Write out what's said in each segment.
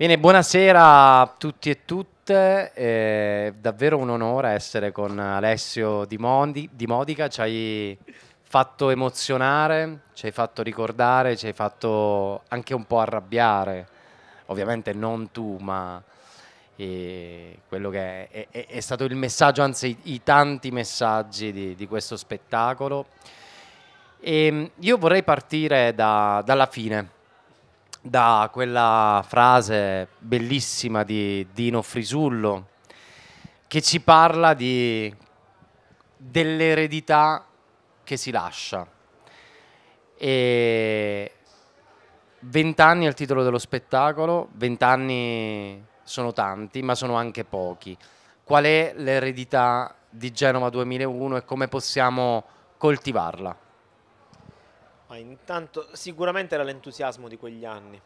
Bene, buonasera a tutti e tutte, è davvero un onore essere con Alessio Di, Mondi, Di Modica, ci hai fatto emozionare, ci hai fatto ricordare, ci hai fatto anche un po' arrabbiare, ovviamente non tu, ma quello che è, è, è, stato il messaggio, anzi i, i tanti messaggi di, di questo spettacolo. E ehm, io vorrei partire da, dalla fine da quella frase bellissima di Dino Frisullo che ci parla di, dell'eredità che si lascia. E vent'anni anni è il titolo dello spettacolo, vent'anni sono tanti, ma sono anche pochi. Qual è l'eredità di Genova 2001 e come possiamo coltivarla? Ma intanto sicuramente era l'entusiasmo di quegli anni,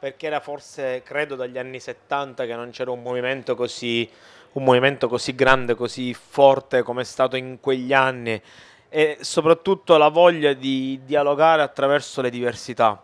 perché era forse, credo, dagli anni 70 che non c'era un movimento così, un movimento così grande, così forte come è stato in quegli anni e soprattutto la voglia di dialogare attraverso le diversità.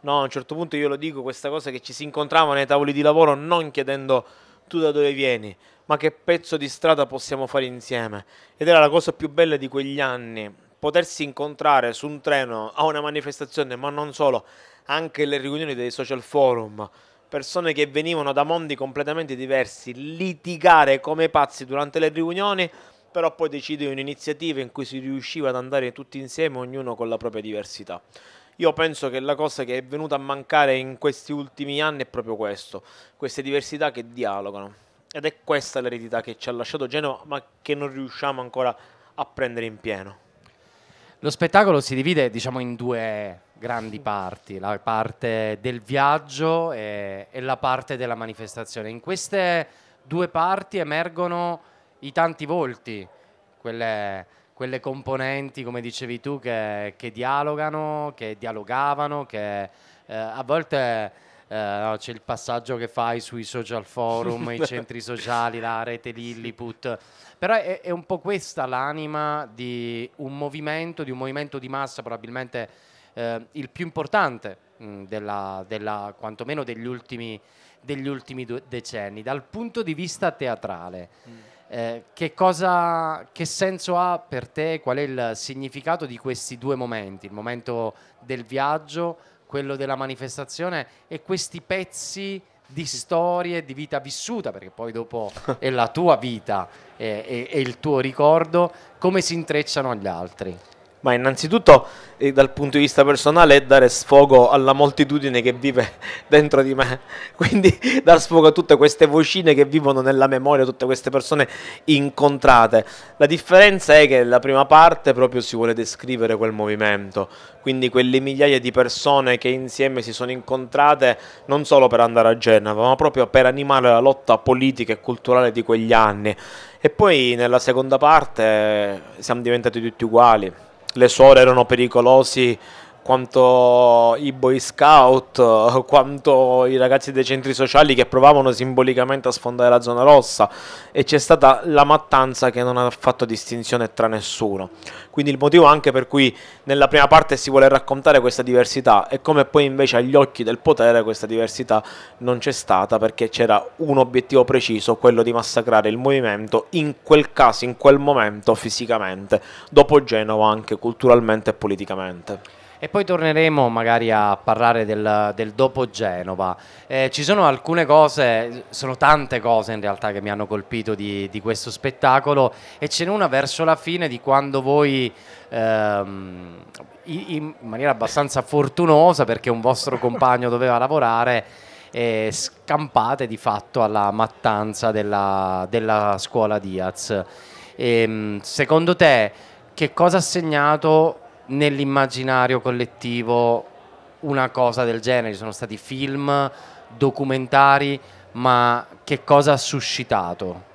No, a un certo punto io lo dico questa cosa che ci si incontrava nei tavoli di lavoro non chiedendo tu da dove vieni, ma che pezzo di strada possiamo fare insieme. Ed era la cosa più bella di quegli anni, potersi incontrare su un treno a una manifestazione, ma non solo, anche le riunioni dei social forum, persone che venivano da mondi completamente diversi, litigare come pazzi durante le riunioni, però poi decidere un'iniziativa in cui si riusciva ad andare tutti insieme, ognuno con la propria diversità. Io penso che la cosa che è venuta a mancare in questi ultimi anni è proprio questo, queste diversità che dialogano. Ed è questa l'eredità che ci ha lasciato Genova, ma che non riusciamo ancora a prendere in pieno. Lo spettacolo si divide diciamo, in due grandi parti, la parte del viaggio e, e la parte della manifestazione. In queste due parti emergono i tanti volti, quelle, quelle componenti, come dicevi tu, che, che dialogano, che dialogavano, che eh, a volte Uh, c'è il passaggio che fai sui social forum, i centri sociali, la rete Lilliput. Però è, è, un po' questa l'anima di un movimento, di un movimento di massa probabilmente uh, il più importante mh, mm, della, della, quantomeno degli ultimi, degli ultimi decenni. Dal punto di vista teatrale, mm. eh, che, cosa, che senso ha per te, qual è il significato di questi due momenti, il momento del viaggio quello della manifestazione e questi pezzi di storie, di vita vissuta, perché poi dopo è la tua vita eh, e il tuo ricordo, come si intrecciano agli altri. Ma innanzitutto eh, dal punto di vista personale è dare sfogo alla moltitudine che vive dentro di me, quindi dar sfogo a tutte queste vocine che vivono nella memoria, tutte queste persone incontrate. La differenza è che nella prima parte proprio si vuole descrivere quel movimento, quindi quelle migliaia di persone che insieme si sono incontrate non solo per andare a Genova, ma proprio per animare la lotta politica e culturale di quegli anni. E poi nella seconda parte siamo diventati tutti uguali le suore erano pericolosi quanto i boy scout, quanto i ragazzi dei centri sociali che provavano simbolicamente a sfondare la zona rossa e c'è stata la mattanza che non ha fatto distinzione tra nessuno. Quindi il motivo anche per cui nella prima parte si vuole raccontare questa diversità e come poi invece agli occhi del potere questa diversità non c'è stata perché c'era un obiettivo preciso, quello di massacrare il movimento in quel caso, in quel momento fisicamente, dopo Genova anche culturalmente e politicamente e poi torneremo magari a parlare del, del dopo Genova. Eh, ci sono alcune cose, sono tante cose in realtà che mi hanno colpito di, di questo spettacolo e ce n'è una verso la fine di quando voi ehm, in maniera abbastanza fortunosa perché un vostro compagno doveva lavorare e eh, scampate di fatto alla mattanza della, della scuola Diaz. E, ehm, secondo te che cosa ha segnato nell'immaginario collettivo una cosa del genere, ci sono stati film, documentari, ma che cosa ha suscitato?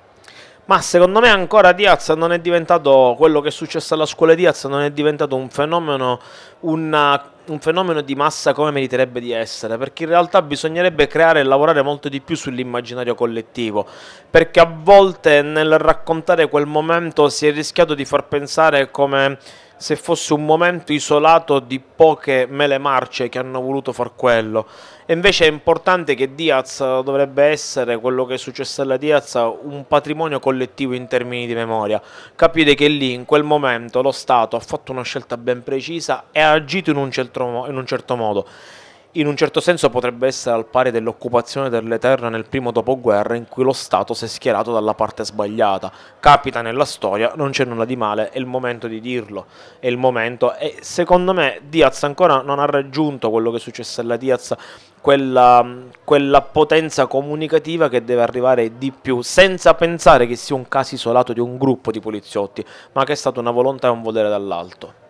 Ma secondo me ancora Diaz non è diventato quello che è successo alla scuola Diaz non è diventato un fenomeno, una, un fenomeno di massa come meriterebbe di essere, perché in realtà bisognerebbe creare e lavorare molto di più sull'immaginario collettivo, perché a volte nel raccontare quel momento si è rischiato di far pensare come se fosse un momento isolato di poche mele marce che hanno voluto far quello. E invece è importante che Diaz dovrebbe essere, quello che è successo alla Diaz, un patrimonio collettivo in termini di memoria. Capire che lì, in quel momento, lo Stato ha fatto una scelta ben precisa e ha agito in un certo, in un certo modo in un certo senso potrebbe essere al pari dell'occupazione delle terre nel primo dopoguerra in cui lo Stato si è schierato dalla parte sbagliata. Capita nella storia, non c'è nulla di male, è il momento di dirlo, è il momento e secondo me Diaz ancora non ha raggiunto quello che è successo alla Diaz, quella, quella potenza comunicativa che deve arrivare di più, senza pensare che sia un caso isolato di un gruppo di poliziotti, ma che è stata una volontà e un volere dall'alto.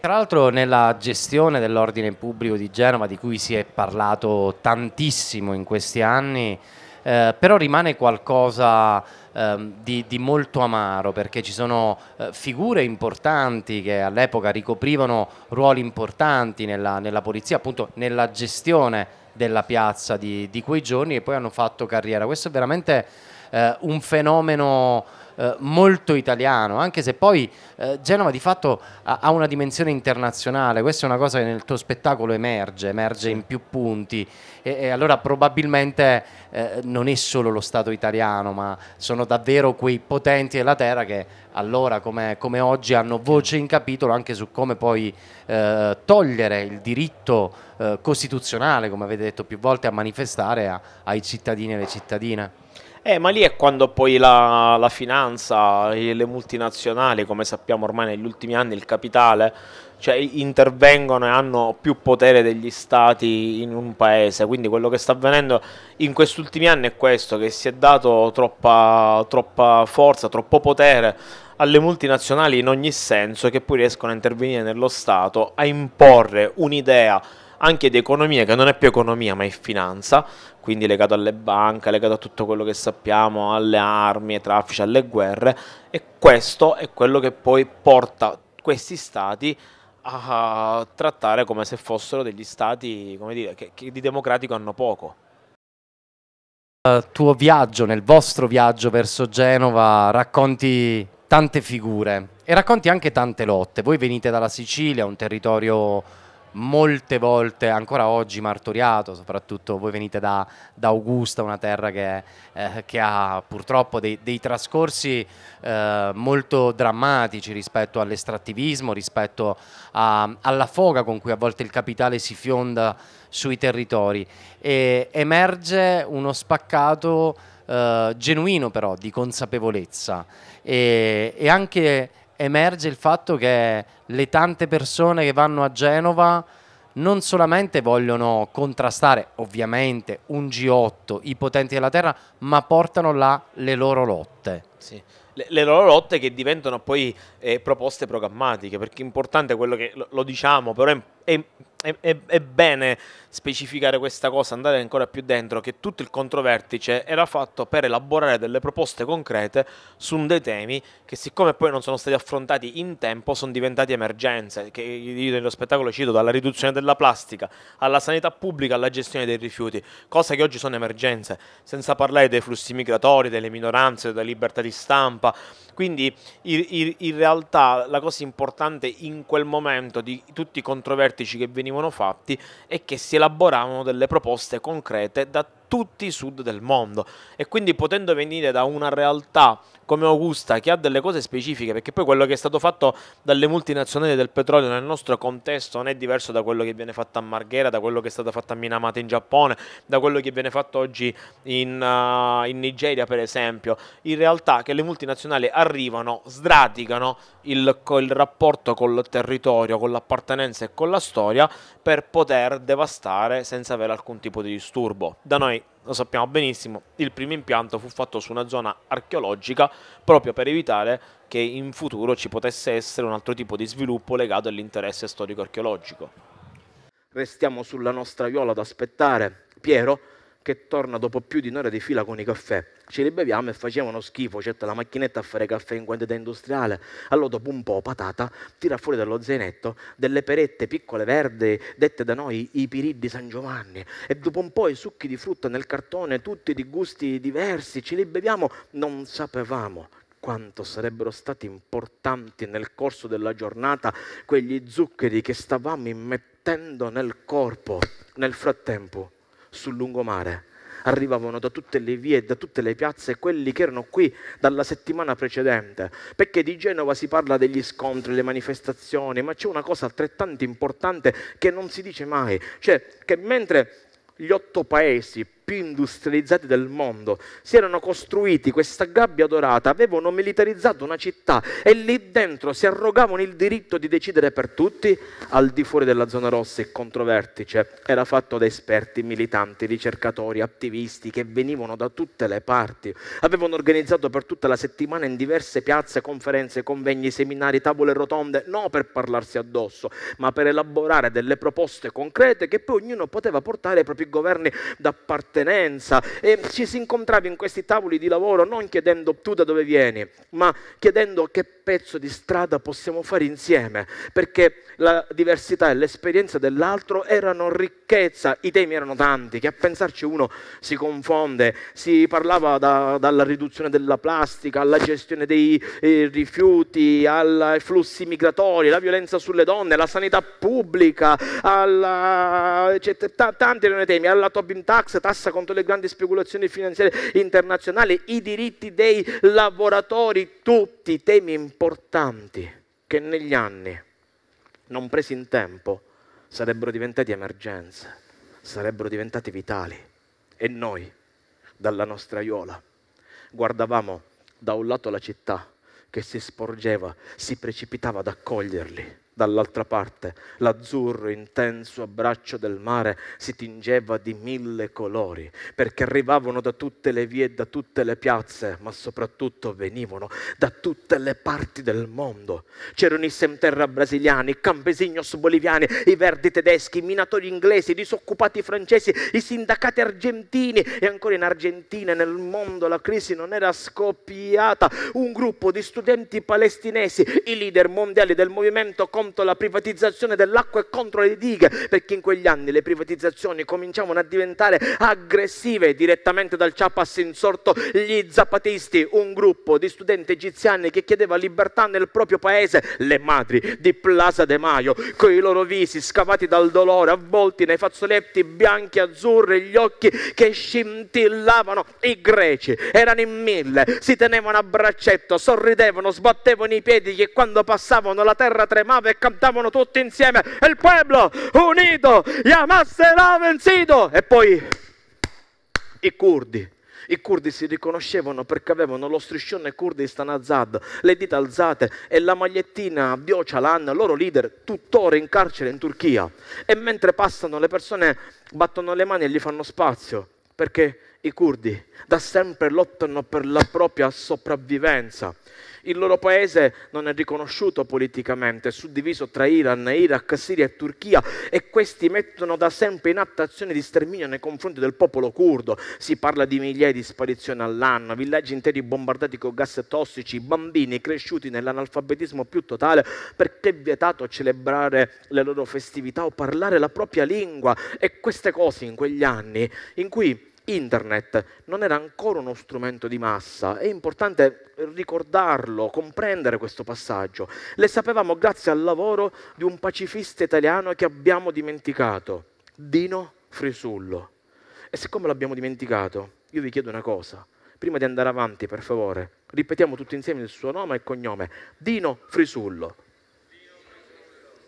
Tra l'altro nella gestione dell'ordine pubblico di Genova, di cui si è parlato tantissimo in questi anni, eh, però rimane qualcosa eh, di, di, molto amaro perché ci sono eh, figure importanti che all'epoca ricoprivano ruoli importanti nella, nella, polizia, appunto nella gestione della piazza di, di, quei giorni e poi hanno fatto carriera. Questo è veramente eh, un fenomeno eh, molto italiano, anche se poi eh, Genova di fatto ha, ha, una dimensione internazionale, questa è una cosa che nel tuo spettacolo emerge, emerge in più punti e, e allora probabilmente eh, non è solo lo Stato italiano, ma sono davvero quei potenti della terra che allora come, come oggi hanno voce in capitolo anche su come poi eh, togliere il diritto eh, costituzionale, come avete detto più volte, a manifestare a, ai cittadini e alle cittadine. Eh, ma lì è quando poi la, la finanza e le multinazionali, come sappiamo ormai negli ultimi anni, il capitale, cioè, intervengono e hanno più potere degli stati in un paese. Quindi quello che sta avvenendo in questi ultimi anni è questo, che si è dato troppa, troppa forza, troppo potere alle multinazionali in ogni senso che poi riescono a intervenire nello Stato, a imporre un'idea anche di economia che non è più economia ma è finanza quindi legato alle banche, legato a tutto quello che sappiamo, alle armi, ai traffici, alle guerre e questo è quello che poi porta questi stati a trattare come se fossero degli stati come dire, che, che di democratico hanno poco. Uh, tuo viaggio, nel vostro viaggio verso Genova, racconti tante figure e racconti anche tante lotte. Voi venite dalla Sicilia, un territorio molte volte ancora oggi martoriato, soprattutto voi venite da, da Augusta, una terra che, eh, che ha purtroppo dei, dei trascorsi eh, molto drammatici rispetto all'estrattivismo, rispetto a, alla foga con cui a volte il capitale si fionda sui territori e emerge uno spaccato eh, genuino però di consapevolezza e, e anche emerge il fatto che le tante persone che vanno a Genova non solamente vogliono contrastare ovviamente un G8, i potenti della terra, ma portano là le loro lotte. Sì. Le, le, loro lotte che diventano poi eh, proposte programmatiche, perché è importante quello che lo, lo diciamo, però è, è è, è, è, bene specificare questa cosa, andare ancora più dentro, che tutto il controvertice era fatto per elaborare delle proposte concrete su dei temi che siccome poi non sono stati affrontati in tempo sono diventati emergenze, che io nello spettacolo cito dalla riduzione della plastica alla sanità pubblica alla gestione dei rifiuti, cose che oggi sono emergenze, senza parlare dei flussi migratori, delle minoranze, della libertà di stampa. Quindi in, in realtà la cosa importante in quel momento di tutti i controvertici che venivano venivano fatti e che si elaboravano delle proposte concrete da tutti i sud del mondo e quindi potendo venire da una realtà come Augusta che ha delle cose specifiche perché poi quello che è stato fatto dalle multinazionali del petrolio nel nostro contesto non è diverso da quello che viene fatto a Marghera, da quello che è stato fatto a Minamata in Giappone, da quello che viene fatto oggi in, uh, in Nigeria per esempio, in realtà che le multinazionali arrivano, sradicano il, il rapporto col territorio, con l'appartenenza e con la storia per poter devastare senza avere alcun tipo di disturbo. Da noi lo sappiamo benissimo, il primo impianto fu fatto su una zona archeologica proprio per evitare che in futuro ci potesse essere un altro tipo di sviluppo legato all'interesse storico-archeologico. Restiamo sulla nostra viola ad aspettare Piero che torna dopo più di un'ora di fila con i caffè. Ce li beviamo e facevano schifo, c'era la macchinetta a fare caffè in quantità industriale. Allora dopo un po' patata tira fuori dallo zainetto delle perette piccole verdi, dette da noi i pirì di San Giovanni. E dopo un po' i succhi di frutta nel cartone, tutti di gusti diversi, ce li beviamo, non sapevamo quanto sarebbero stati importanti nel corso della giornata quegli zuccheri che stavamo immettendo nel corpo nel frattempo sul lungomare. Arrivavano da tutte le vie e da tutte le piazze quelli che erano qui dalla settimana precedente, perché di Genova si parla degli scontri, delle manifestazioni, ma c'è una cosa altrettanto importante che non si dice mai, cioè che mentre gli otto paesi più industrializzati del mondo, si erano costruiti questa gabbia dorata, avevano militarizzato una città e lì dentro si arrogavano il diritto di decidere per tutti, al di fuori della zona rossa il controvertice era fatto da esperti, militanti, ricercatori, attivisti che venivano da tutte le parti, avevano organizzato per tutta la settimana in diverse piazze conferenze, convegni, seminari, tavole rotonde, non per parlarsi addosso, ma per elaborare delle proposte concrete che poi ognuno poteva portare ai propri governi da parte appartenenza e ci si incontrava in questi tavoli di lavoro non chiedendo tu da dove vieni, ma chiedendo che pezzo di strada possiamo fare insieme, perché la diversità e l'esperienza dell'altro erano ricchezza, i temi erano tanti, che a pensarci uno si confonde, si parlava da, dalla riduzione della plastica alla gestione dei eh, rifiuti, ai flussi migratori, alla violenza sulle donne, alla sanità pubblica, alla, cioè, t- tanti erano i temi, alla Tobin Tax, tassa contro le grandi speculazioni finanziarie internazionali, i diritti dei lavoratori, tutti temi importanti importanti che negli anni, non presi in tempo, sarebbero diventati emergenze, sarebbero diventati vitali. E noi, dalla nostra aiuola, guardavamo da un lato la città che si sporgeva, si precipitava ad accoglierli Dall'altra parte l'azzurro intenso abbraccio del mare si tingeva di mille colori, perché arrivavano da tutte le vie e da tutte le piazze, ma soprattutto venivano da tutte le parti del mondo. C'erano i semterra brasiliani, i campesinos boliviani, i verdi tedeschi, i minatori inglesi, i disoccupati francesi, i sindacati argentini e ancora in Argentina e nel mondo la crisi non era scoppiata. Un gruppo di studenti palestinesi, i leader mondiali del movimento contro la privatizzazione dell'acqua e contro le dighe, perché in quegli anni le privatizzazioni cominciavano a diventare aggressive. Direttamente dal Chiapas insorto gli zapatisti, un gruppo di studenti egiziani che chiedeva libertà nel proprio paese, le madri di Plaza de Maio, coi loro visi scavati dal dolore, avvolti nei fazzoletti bianchi e azzurri, gli occhi che scintillavano. I greci erano in mille, si tenevano a braccetto, sorridevano, sbattevano i piedi che quando passavano la terra tremava e cantavano tutti insieme il pueblo unito Hamas será vencido e poi i curdi i curdi si riconoscevano perché avevano lo striscione Kurdistan Azad, le dita alzate e la magliettina di Ocalan, loro leader, tuttora in carcere in Turchia. E mentre passano le persone battono le mani e gli fanno spazio, perché i curdi da sempre lottano per la propria sopravvivenza. Il loro paese non è riconosciuto politicamente, è suddiviso tra Iran, Iraq, Siria e Turchia e questi mettono da sempre in atto azioni di sterminio nei confronti del popolo curdo. Si parla di migliaia di sparizioni all'anno, villaggi interi bombardati con gas tossici, bambini cresciuti nell'analfabetismo più totale perché è vietato celebrare le loro festività o parlare la propria lingua e queste cose in quegli anni in cui Internet non era ancora uno strumento di massa, è importante ricordarlo, comprendere questo passaggio. Le sapevamo grazie al lavoro di un pacifista italiano che abbiamo dimenticato, Dino Frisullo. E siccome l'abbiamo dimenticato, io vi chiedo una cosa. Prima di andare avanti, per favore, ripetiamo tutti insieme il suo nome e cognome. Dino Frisullo.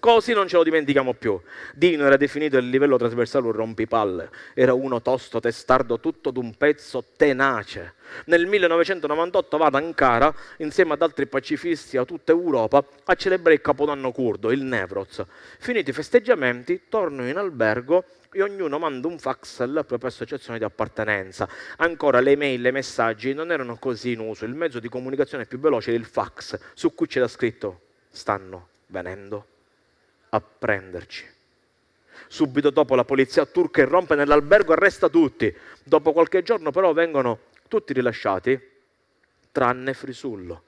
Così non ce lo dimentichiamo più. Dino era definito il livello trasversale un rompipalle. Era uno tosto, testardo, tutto d'un pezzo, tenace. Nel 1998 va ad Ankara, insieme ad altri pacifisti a tutta Europa, a celebrare il capodanno curdo, il Nevroz. Finiti i festeggiamenti, torno in albergo e ognuno manda un fax alla propria associazione di appartenenza. Ancora le mail, i messaggi non erano così in uso, il mezzo di comunicazione più veloce era il fax, su cui c'era scritto stanno venendo a prenderci. Subito dopo la polizia turca irrompe nell'albergo e arresta tutti. Dopo qualche giorno però vengono tutti rilasciati, tranne Frisullo,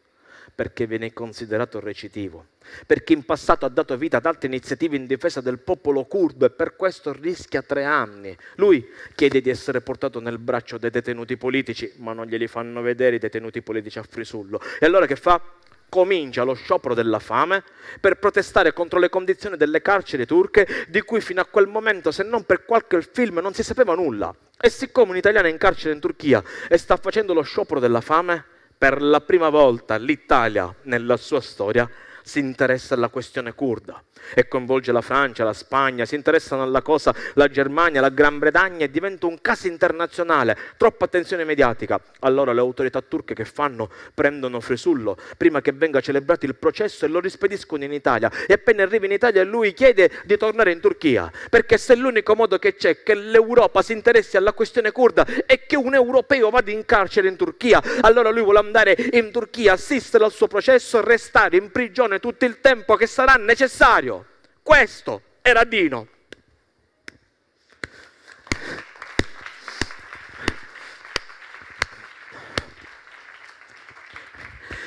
perché viene considerato recitivo, perché in passato ha dato vita ad altre iniziative in difesa del popolo curdo e per questo rischia tre anni. Lui chiede di essere portato nel braccio dei detenuti politici, ma non glieli fanno vedere i detenuti politici a Frisullo. E allora che fa? comincia lo sciopero della fame per protestare contro le condizioni delle carceri turche di cui fino a quel momento, se non per qualche film, non si sapeva nulla. E siccome un italiano è in carcere in Turchia e sta facendo lo sciopero della fame, per la prima volta l'Italia nella sua storia si interessa alla questione kurda e coinvolge la Francia, la Spagna, si interessano alla cosa la Germania, la Gran Bretagna e diventa un caso internazionale, troppa attenzione mediatica. Allora le autorità turche che fanno? Prendono Frisullo prima che venga celebrato il processo e lo rispediscono in Italia e appena arriva in Italia lui chiede di tornare in Turchia perché se l'unico modo che c'è che l'Europa si interessi alla questione kurda è che un europeo vada in carcere in Turchia, allora lui vuole andare in Turchia, assistere al suo processo, restare in prigione tutto il tempo che sarà necessario. Questo era Dino.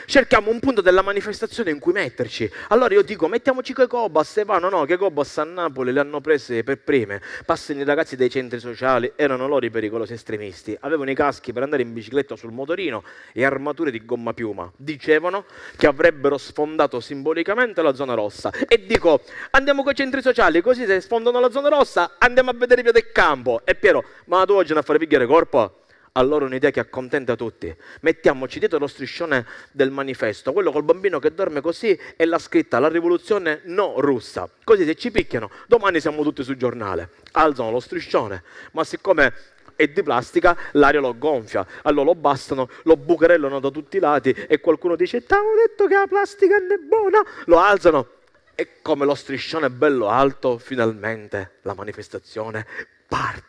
cerchiamo un punto della manifestazione in cui metterci. Allora io dico, mettiamoci che Cobas, Stefano, no, che Cobas a Napoli le hanno prese per prime, passano i ragazzi dei centri sociali, erano loro i pericolosi estremisti, avevano i caschi per andare in bicicletta sul motorino e armature di gomma piuma, dicevano che avrebbero sfondato simbolicamente la zona rossa. E dico, andiamo coi centri sociali, così se sfondano la zona rossa andiamo a vedere via del campo. E Piero, ma tu oggi non a fare pigliare corpo? allora un'idea che accontenta tutti. Mettiamoci dietro lo striscione del manifesto, quello col bambino che dorme così e la scritta la rivoluzione no russa. Così se ci picchiano, domani siamo tutti sul giornale. Alzano lo striscione, ma siccome è di plastica, l'aria lo gonfia. Allora lo bastano, lo bucherellano da tutti i lati e qualcuno dice t'avevo detto che la plastica non è buona, lo alzano e come lo striscione bello alto, finalmente la manifestazione parte.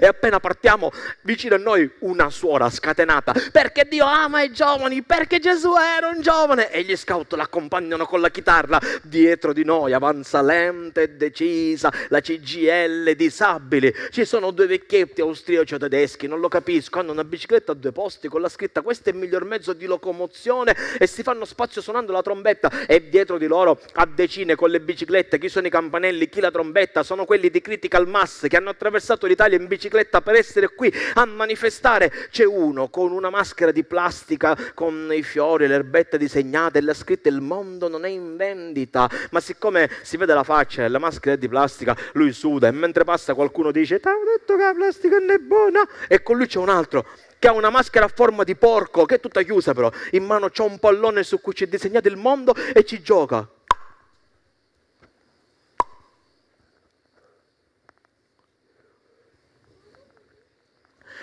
E appena partiamo, vicino a noi una suora scatenata, perché Dio ama i giovani, perché Gesù era un giovane. E gli scout l'accompagnano con la chitarra. Dietro di noi avanza lenta e decisa la CGL disabili. Ci sono due vecchietti austriaci o tedeschi, non lo capisco, hanno una bicicletta a due posti con la scritta questo è il miglior mezzo di locomozione e si fanno spazio suonando la trombetta e dietro di loro a decine con le biciclette, chi sono i campanelli, chi la trombetta, sono quelli di Critical Mass che hanno attraversato attraversato l'Italia in bicicletta per essere qui a manifestare. C'è uno con una maschera di plastica, con i fiori, le erbette disegnate e la scritta il mondo non è in vendita, ma siccome si vede la faccia e la maschera è di plastica, lui suda e mentre passa qualcuno dice t'ho detto che la plastica non è buona e con lui c'è un altro che ha una maschera a forma di porco, che è tutta chiusa però, in mano c'è un pallone su cui c'è disegnato il mondo e ci gioca.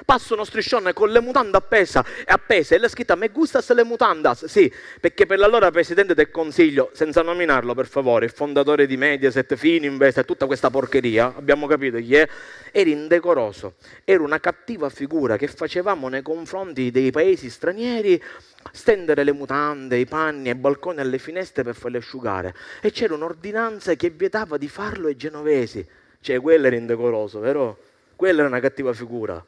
Passo uno striscione con le mutande appesa, appese e la scritta me gustas le mutandas. Sì, perché per l'allora presidente del consiglio, senza nominarlo per favore, il fondatore di Mediaset, Fininvest e tutta questa porcheria, abbiamo capito chi è, era indecoroso, era una cattiva figura che facevamo nei confronti dei paesi stranieri stendere le mutande, i panni, e i balconi alle finestre per farle asciugare. E c'era un'ordinanza che vietava di farlo ai genovesi. Cioè, quello era indecoroso, vero? Quella era una cattiva figura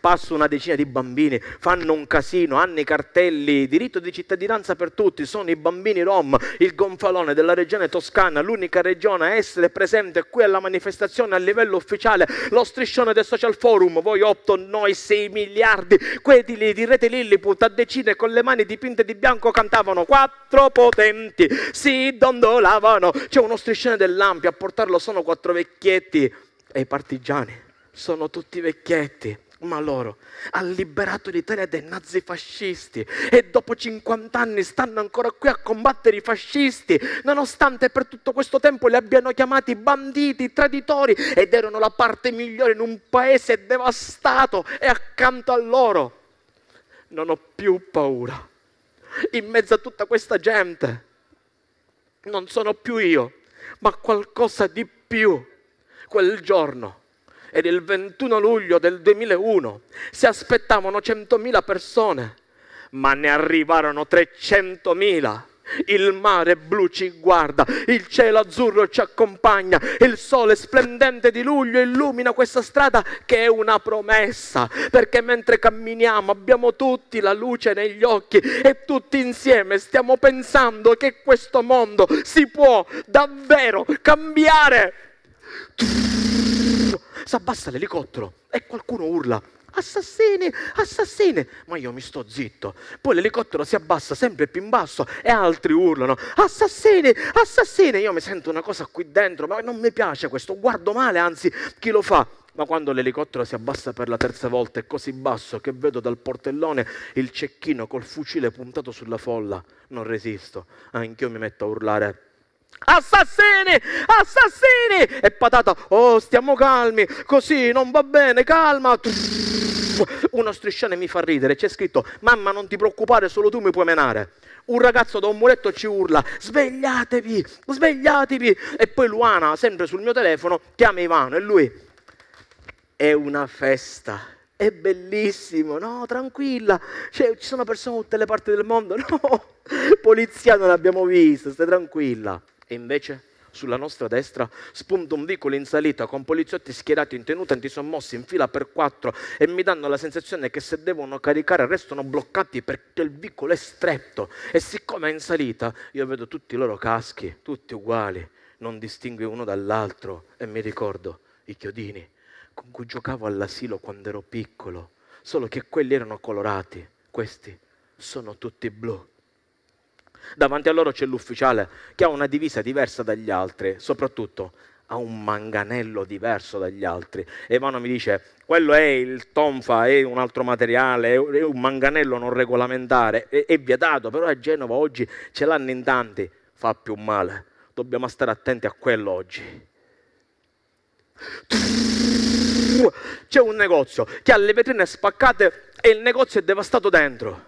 passo una decina di bambini, fanno un casino, hanno i cartelli, diritto di cittadinanza per tutti, sono i bambini rom, il gonfalone della regione toscana, l'unica regione a essere presente qui alla manifestazione a livello ufficiale, lo striscione del social forum, voi 8, noi 6 miliardi, quelli di, di Rete Lilliput a decine con le mani dipinte di bianco cantavano, quattro potenti, si dondolavano, c'è uno striscione dell'Ampia, a portarlo sono quattro vecchietti e i partigiani sono tutti vecchietti ma loro, ha liberato l'Italia dai nazifascisti e dopo 50 anni stanno ancora qui a combattere i fascisti, nonostante per tutto questo tempo li abbiano chiamati banditi, traditori ed erano la parte migliore in un paese devastato e accanto a loro. Non ho più paura. In mezzo a tutta questa gente non sono più io, ma qualcosa di più quel giorno ed il 21 luglio del 2001 si aspettavano 100.000 persone, ma ne arrivarono 300.000. Il mare blu ci guarda, il cielo azzurro ci accompagna, il sole splendente di luglio illumina questa strada che è una promessa, perché mentre camminiamo abbiamo tutti la luce negli occhi e tutti insieme stiamo pensando che questo mondo si può davvero cambiare si abbassa l'elicottero e qualcuno urla assassini, assassini, ma io mi sto zitto. Poi l'elicottero si abbassa sempre più in basso e altri urlano assassini, assassini. Io mi sento una cosa qui dentro, ma non mi piace questo, guardo male, anzi chi lo fa? Ma quando l'elicottero si abbassa per la terza volta è così basso che vedo dal portellone il cecchino col fucile puntato sulla folla, non resisto, anch'io mi metto a urlare Assassini! Assassini! E patata, oh stiamo calmi, così non va bene, calma. Uno striscione mi fa ridere, c'è scritto, mamma non ti preoccupare, solo tu mi puoi menare. Un ragazzo da un muretto ci urla, svegliatevi, svegliatevi. E poi Luana, sempre sul mio telefono, chiama Ivano e lui, è una festa è bellissimo, no, tranquilla, cioè, ci sono persone da tutte le parti del mondo, no, polizia non l'abbiamo vista, stai tranquilla. E invece sulla nostra destra spunta un vicolo in salita con poliziotti schierati in tenuta antisommossi in fila per quattro e mi danno la sensazione che se devono caricare restano bloccati perché il vicolo è stretto e siccome è in salita io vedo tutti i loro caschi, tutti uguali, non distingue uno dall'altro e mi ricordo i chiodini con cui giocavo all'asilo quando ero piccolo, solo che quelli erano colorati, questi sono tutti blu. Davanti a loro c'è l'ufficiale che ha una divisa diversa dagli altri, soprattutto ha un manganello diverso dagli altri. E Ivano mi dice, quello è il tonfa, è un altro materiale, è un manganello non regolamentare, è, è vietato, però a Genova oggi ce l'hanno in tanti, fa più male. Dobbiamo stare attenti a quello oggi. C'è un negozio che ha le vetrine spaccate e il negozio è devastato dentro.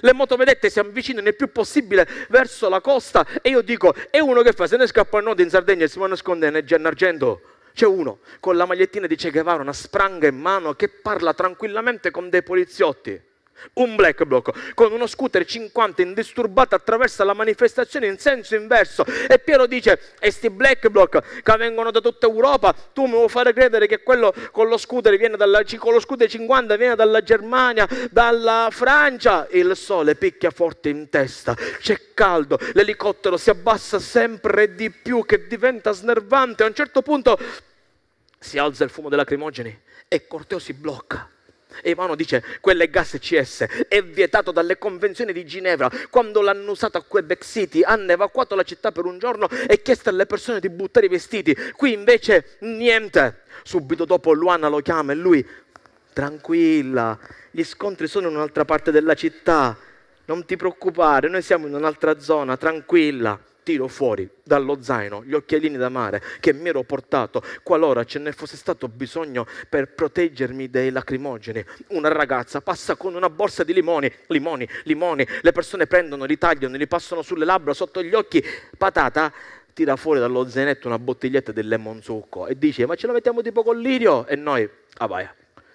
Le motovedette si avvicinano il più possibile verso la costa e io dico, è uno che fa? Se ne scappa a nord in Sardegna e si va a nascondere in argento. C'è uno con la magliettina di Che Guevara, una spranga in mano, che parla tranquillamente con dei poliziotti un black block con uno scooter 50 indisturbato attraversa la manifestazione in senso inverso e Piero dice e sti black block che vengono da tutta Europa tu mi vuoi fare credere che quello con lo scooter viene dalla, con lo scooter 50 viene dalla Germania dalla Francia il sole picchia forte in testa c'è caldo l'elicottero si abbassa sempre di più che diventa snervante a un certo punto si alza il fumo dei lacrimogeni e Corteo si blocca e Ivano dice, quelle gas CS, è vietato dalle convenzioni di Ginevra. Quando l'hanno usato a Quebec City, hanno evacuato la città per un giorno e chiesto alle persone di buttare i vestiti. Qui invece niente. Subito dopo Luana lo chiama e lui, tranquilla, gli scontri sono in un'altra parte della città. Non ti preoccupare, noi siamo in un'altra zona, tranquilla tiro fuori dallo zaino gli occhialini da mare che mi ero portato qualora ce ne fosse stato bisogno per proteggermi dai lacrimogeni. Una ragazza passa con una borsa di limoni, limoni, limoni, le persone prendono, li tagliano, li passano sulle labbra, sotto gli occhi, patata, tira fuori dallo zainetto una bottiglietta del lemon succo e dice ma ce la mettiamo tipo con lirio? E noi, ah vai,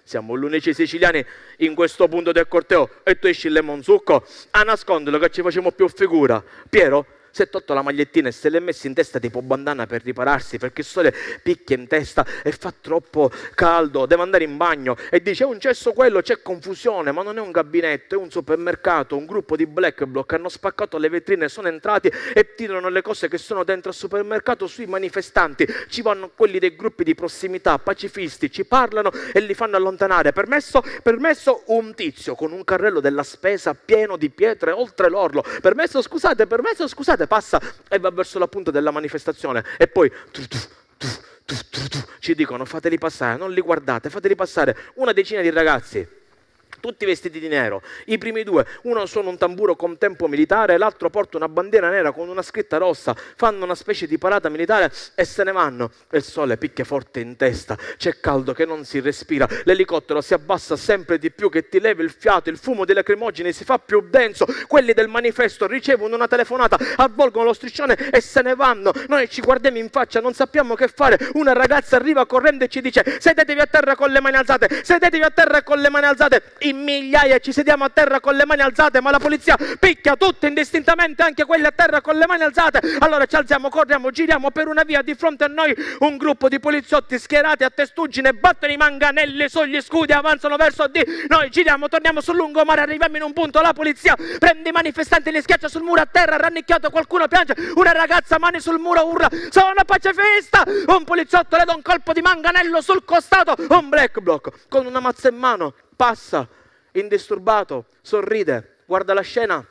siamo gli unici siciliani in questo punto del corteo e tu esci il lemon succo a nasconderlo che ci facciamo più figura. Piero? Si è tolto la magliettina e se l'è messa in testa tipo bandana per ripararsi perché il sole picchia in testa e fa troppo caldo, deve andare in bagno e dice è un cesso quello, c'è confusione, ma non è un gabinetto, è un supermercato, un gruppo di black bloc hanno spaccato le vetrine, sono entrati e tirano le cose che sono dentro al supermercato sui manifestanti, ci vanno quelli dei gruppi di prossimità, pacifisti, ci parlano e li fanno allontanare. Permesso, permesso un tizio con un carrello della spesa pieno di pietre oltre l'orlo. Permesso, scusate, permesso, scusate cascata passa e va verso la punta della manifestazione e poi ci dicono fateli passare, non li guardate, fateli passare una decina di ragazzi tutti vestiti di nero. I primi due, uno suona un tamburo con tempo militare, l'altro porta una bandiera nera con una scritta rossa, fanno una specie di parata militare e se ne vanno. Il sole picchia forte in testa, c'è caldo che non si respira, l'elicottero si abbassa sempre di più che ti leva il fiato, il fumo dei lacrimogeni si fa più denso, quelli del manifesto ricevono una telefonata, avvolgono lo striscione e se ne vanno. Noi ci guardiamo in faccia, non sappiamo che fare. Una ragazza arriva correndo e ci dice sedetevi a terra con le mani alzate, sedetevi a terra con le mani alzate in migliaia, ci sediamo a terra con le mani alzate, ma la polizia picchia tutti indistintamente, anche quelli a terra con le mani alzate. Allora ci alziamo, corriamo, giriamo per una via, di fronte a noi un gruppo di poliziotti schierati a testuggine, battono i manganelli sugli scudi, avanzano verso di Noi giriamo, torniamo sul lungomare, arriviamo in un punto, la polizia prende i manifestanti, li schiaccia sul muro a terra, rannicchiato, qualcuno piange, una ragazza mani sul muro urla, sono pacifista! Un poliziotto le dà un colpo di manganello sul costato, un black block con una mazza in mano, passa indisturbato, sorride, guarda la scena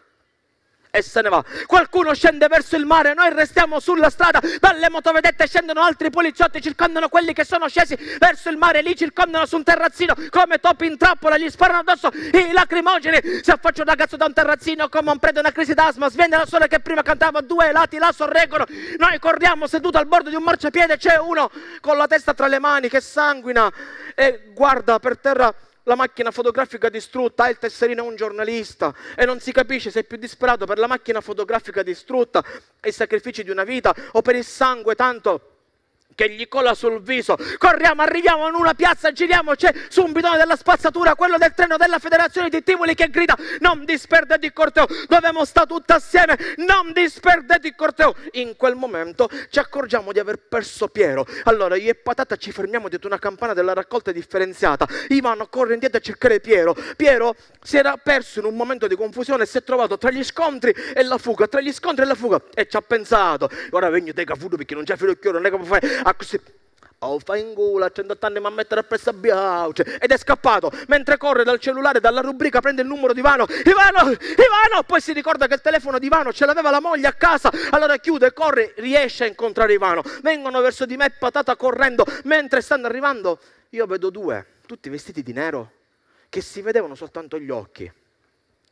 e se ne va. Qualcuno scende verso il mare, noi restiamo sulla strada, dalle motovedette scendono altri poliziotti, circondano quelli che sono scesi verso il mare, lì circondano su un terrazzino come topi in trappola, gli sparano addosso i lacrimogeni. Si affaccia un ragazzo da un terrazzino come un prete una crisi d'asma, sviene la sole che prima cantava, due lati la sorreggono. Noi corriamo seduto al bordo di un marciapiede, c'è uno con la testa tra le mani che sanguina e guarda per terra la macchina fotografica distrutta, ha il tesserino a un giornalista e non si capisce se è più disperato per la macchina fotografica distrutta e i sacrifici di una vita o per il sangue tanto che gli cola sul viso. Corriamo, arriviamo in una piazza, giriamo, c'è su un bidone della spazzatura quello del treno della federazione di Tivoli che grida non disperdete il corteo, dovevamo stare tutti assieme, non disperdete il corteo. In quel momento ci accorgiamo di aver perso Piero. Allora io e Patata ci fermiamo dietro una campana della raccolta differenziata. Ivano corre indietro a cercare Piero. Piero si era perso in un momento di confusione e si è trovato tra gli scontri e la fuga, tra gli scontri e la fuga e ci ha pensato. Ora vengo te cafuto perché non c'è filo chioro, non è che puoi fare a così Oh, fa in culo, a 180 anni mi ha messo appresso a Biauce ed è scappato. Mentre corre dal cellulare, dalla rubrica, prende il numero di Ivano. Ivano, Ivano! Poi si ricorda che il telefono di Ivano ce l'aveva la moglie a casa. Allora chiude, corre, riesce a incontrare Ivano. Vengono verso di me patata correndo. Mentre stanno arrivando, io vedo due, tutti vestiti di nero, che si vedevano soltanto gli occhi.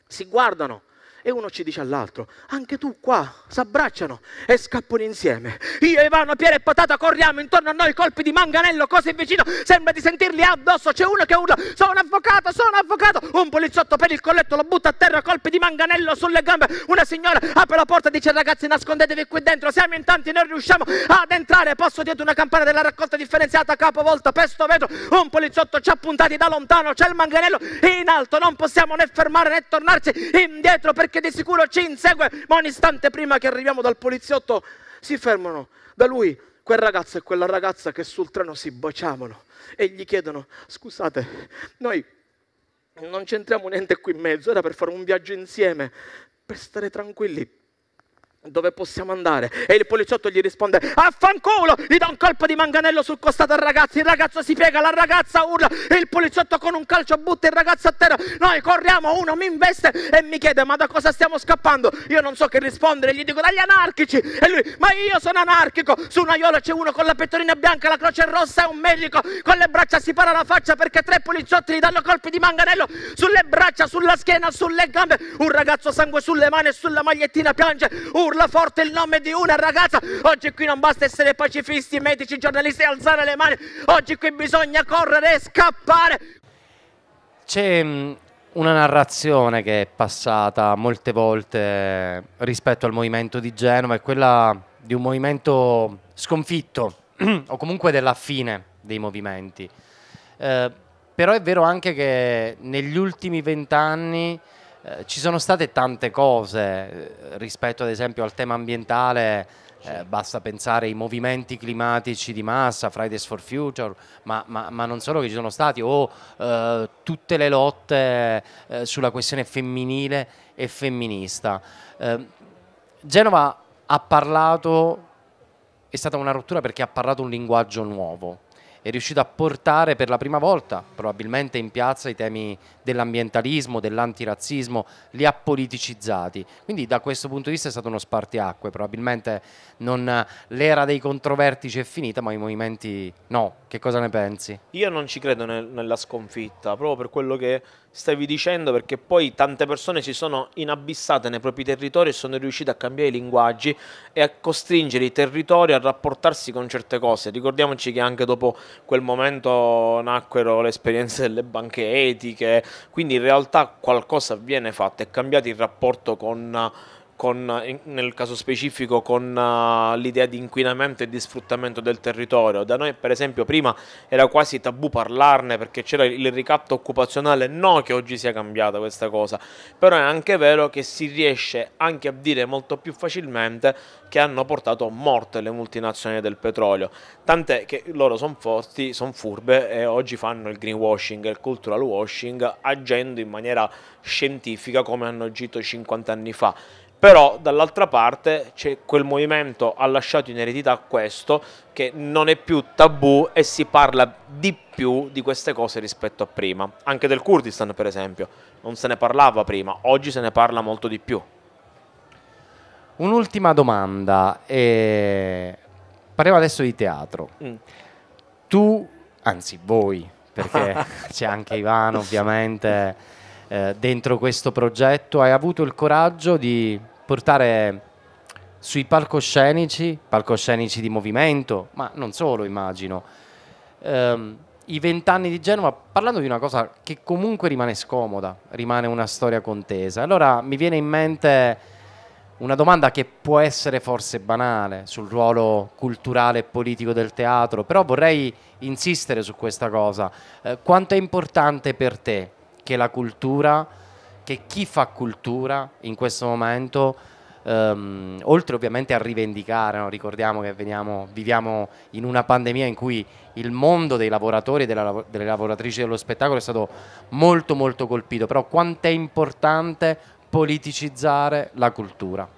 Si guardano, e uno ci dice all'altro, anche tu qua, s'abbracciano e scappano insieme. Io, Ivano, Piero e Patata corriamo intorno a noi, colpi di manganello, cose vicino, sembra di sentirli addosso, c'è uno che urla, sono avvocato, sono avvocato, un poliziotto per il colletto lo butta a terra, colpi di manganello sulle gambe, una signora apre la porta e dice ragazzi nascondetevi qui dentro, siamo in tanti, non riusciamo ad entrare, posso dietro una campana della raccolta differenziata, capovolta, pesto vetro, un poliziotto ci ha puntati da lontano, c'è il manganello in alto, non possiamo né fermare né tornarci indietro perché perché di sicuro ci insegue, ma un istante prima che arriviamo dal poliziotto si fermano da lui quel ragazzo e quella ragazza che sul treno si baciavano e gli chiedono scusate, noi non c'entriamo niente qui in mezzo, era per fare un viaggio insieme, per stare tranquilli, dove possiamo andare? E il poliziotto gli risponde, affanculo, gli dà un colpo di manganello sul costato al ragazzo, il ragazzo si piega, la ragazza urla, e il poliziotto con un calcio butta il ragazzo a terra, noi corriamo, uno mi investe e mi chiede, ma da cosa stiamo scappando? Io non so che rispondere, gli dico, dagli anarchici, e lui, ma io sono anarchico, su un aiuolo c'è uno con la pettorina bianca, la croce rossa e un medico, con le braccia si para la faccia perché tre poliziotti gli danno colpi di manganello sulle braccia, sulla schiena, sulle gambe, un ragazzo sangue sulle mani e sulla magliettina piange, urla, urla forte il nome di una ragazza. Oggi qui non basta essere pacifisti, medici, giornalisti e alzare le mani. Oggi qui bisogna correre e scappare. C'è mm, una narrazione che è passata molte volte rispetto al movimento di Genova, è quella di un movimento sconfitto o comunque della fine dei movimenti. Eh, però è vero anche che negli ultimi vent'anni eh, ci sono state tante cose eh, rispetto ad esempio al tema ambientale, eh, basta pensare ai movimenti climatici di massa, Fridays for Future, ma, ma, ma non solo che ci sono stati, o eh, tutte le lotte eh, sulla questione femminile e femminista. Ehm, Genova ha parlato, è stata una rottura perché ha parlato un linguaggio nuovo, è riuscito a portare per la prima volta, probabilmente in piazza, i temi dell'ambientalismo, dell'antirazzismo, li ha politicizzati. Quindi da questo punto di vista è stato uno spartiacque, probabilmente l'era dei controvertici è finita, ma i movimenti no. Che cosa ne pensi? Io non ci credo nel, nella sconfitta, proprio per quello che stavi dicendo, perché poi tante persone si sono inabissate nei propri territori e sono riuscite a cambiare i linguaggi e a costringere i territori a rapportarsi con certe cose. Ricordiamoci che anche dopo quel momento nacquero le esperienze delle banche etiche, quindi in realtà qualcosa viene fatto, è cambiato il rapporto con con, in, nel caso specifico con uh, l'idea di inquinamento e di sfruttamento del territorio. Da noi per esempio prima era quasi tabù parlarne perché c'era il ricatto occupazionale, no che oggi sia cambiata questa cosa, però è anche vero che si riesce anche a dire molto più facilmente che hanno portato a morte le multinazionali del petrolio, tant'è che loro sono forti, sono furbe e oggi fanno il greenwashing il cultural washing agendo in maniera scientifica come hanno agito 50 anni fa però dall'altra parte c'è quel movimento ha lasciato in eredità questo che non è più tabù e si parla di più di queste cose rispetto a prima anche del Kurdistan per esempio non se ne parlava prima oggi se ne parla molto di più un'ultima domanda eh... parliamo adesso di teatro mm. tu anzi voi perché c'è anche Ivano ovviamente eh, dentro questo progetto, hai avuto il coraggio di portare sui palcoscenici, palcoscenici di movimento, ma non solo immagino, ehm, i vent'anni di Genova parlando di una cosa che comunque rimane scomoda, rimane una storia contesa. Allora mi viene in mente una domanda che può essere forse banale sul ruolo culturale e politico del teatro, però vorrei insistere su questa cosa. Eh, quanto è importante per te che la cultura, che chi fa cultura in questo momento, ehm, oltre ovviamente a rivendicare, no? ricordiamo che veniamo, viviamo in una pandemia in cui il mondo dei lavoratori e delle lavoratrici dello spettacolo è stato molto molto colpito, però quanto è importante politicizzare la cultura?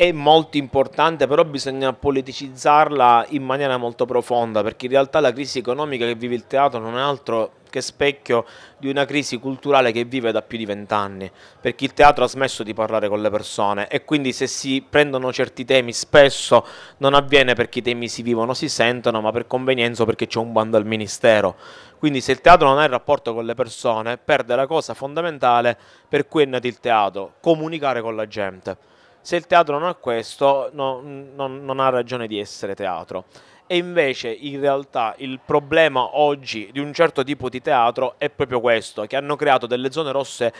è molto importante, però bisogna politicizzarla in maniera molto profonda, perché in realtà la crisi economica che vive il teatro non è altro che specchio di una crisi culturale che vive da più di vent'anni, perché il teatro ha smesso di parlare con le persone e quindi se si prendono certi temi spesso non avviene perché i temi si vivono, si sentono, ma per convenienza o perché c'è un bando al ministero. Quindi se il teatro non ha il rapporto con le persone, perde la cosa fondamentale per cui è nato il teatro, comunicare con la gente. Se il teatro non ha questo, no, non, non ha ragione di essere teatro e invece in realtà il problema oggi di un certo tipo di teatro è proprio questo, che hanno creato delle zone rosse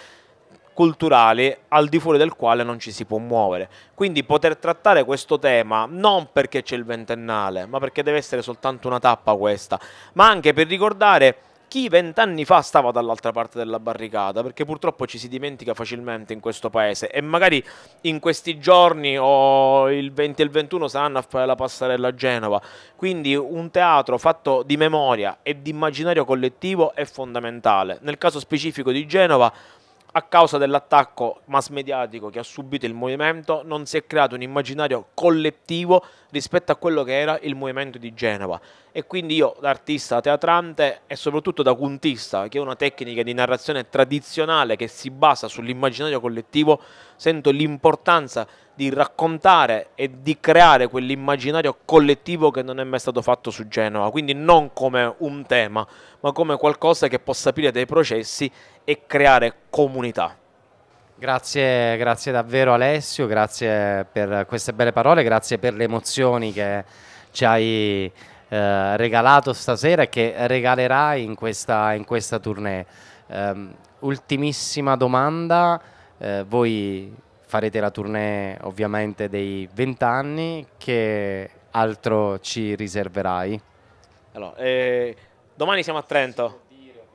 culturali al di fuori del quale non ci si può muovere. Quindi poter trattare questo tema non perché c'è il ventennale, ma perché deve essere soltanto una tappa questa, ma anche per ricordare chi vent'anni fa stava dall'altra parte della barricata, perché purtroppo ci si dimentica facilmente in questo paese e magari in questi giorni o il 20 e il 21 saranno a fare la passarella a Genova, quindi un teatro fatto di memoria e di immaginario collettivo è fondamentale. Nel caso specifico di Genova a causa dell'attacco mass mediatico che ha subito il movimento non si è creato un immaginario collettivo rispetto a quello che era il movimento di Genova. E quindi io, da artista teatrante e soprattutto da puntista, che è una tecnica di narrazione tradizionale che si basa sull'immaginario collettivo, sento l'importanza di raccontare e di creare quell'immaginario collettivo che non è mai stato fatto su Genova, quindi non come un tema, ma come qualcosa che possa aprire dei processi e creare comunità. Grazie, grazie davvero Alessio, grazie per queste belle parole, grazie per le emozioni che ci hai eh, regalato stasera e che regalerai in questa, in questa tournée. Um, ultimissima domanda, eh, voi farete la tournée ovviamente dei 20 anni, che altro ci riserverai? Allora, eh, domani siamo a Trento,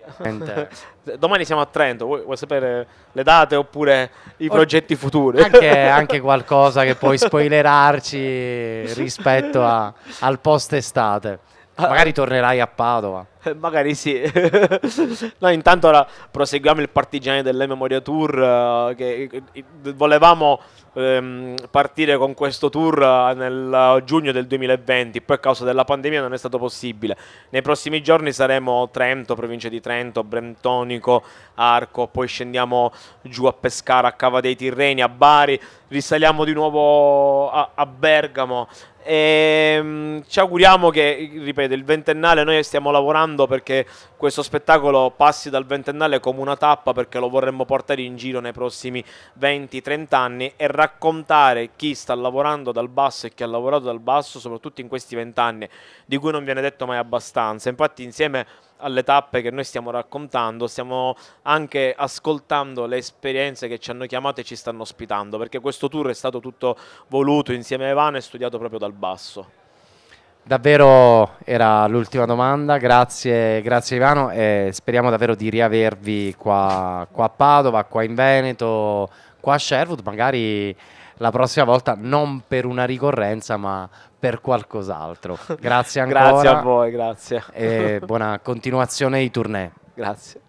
Domani siamo a Trento, vuoi, vuoi, sapere le date oppure i progetti futuri? Anche, anche qualcosa che puoi spoilerarci rispetto a, al post estate. Magari tornerai a Padova. Eh, magari sì. no, intanto ora proseguiamo il partigiani delle Memoria Tour. Eh, che, volevamo ehm, partire con questo tour eh, nel giugno del 2020, poi a causa della pandemia non è stato possibile. Nei prossimi giorni saremo a Trento, provincia di Trento, Brentonico, Arco, poi scendiamo giù a Pescara, a Cava dei Tirreni, a Bari, risaliamo di nuovo a, a Bergamo. E ehm, ci auguriamo che, ripeto, il ventennale noi stiamo lavorando perché questo spettacolo passi dal ventennale come una tappa perché lo vorremmo portare in giro nei prossimi 20-30 anni e raccontare chi sta lavorando dal basso e chi ha lavorato dal basso, soprattutto in questi vent'anni, di cui non viene detto mai abbastanza. Infatti insieme alle tappe che noi stiamo raccontando, stiamo anche ascoltando le esperienze che ci hanno chiamato e ci stanno ospitando, perché questo tour è stato tutto voluto insieme a Ivano e studiato proprio dal basso. Davvero era l'ultima domanda, grazie, grazie Ivano e speriamo davvero di riavervi qua, qua a Padova, qua in Veneto, qua a Sherwood, magari la prossima volta non per una ricorrenza, ma per qualcos'altro. Grazie ancora. grazie a voi, grazie. E buona continuazione di tournée. Grazie.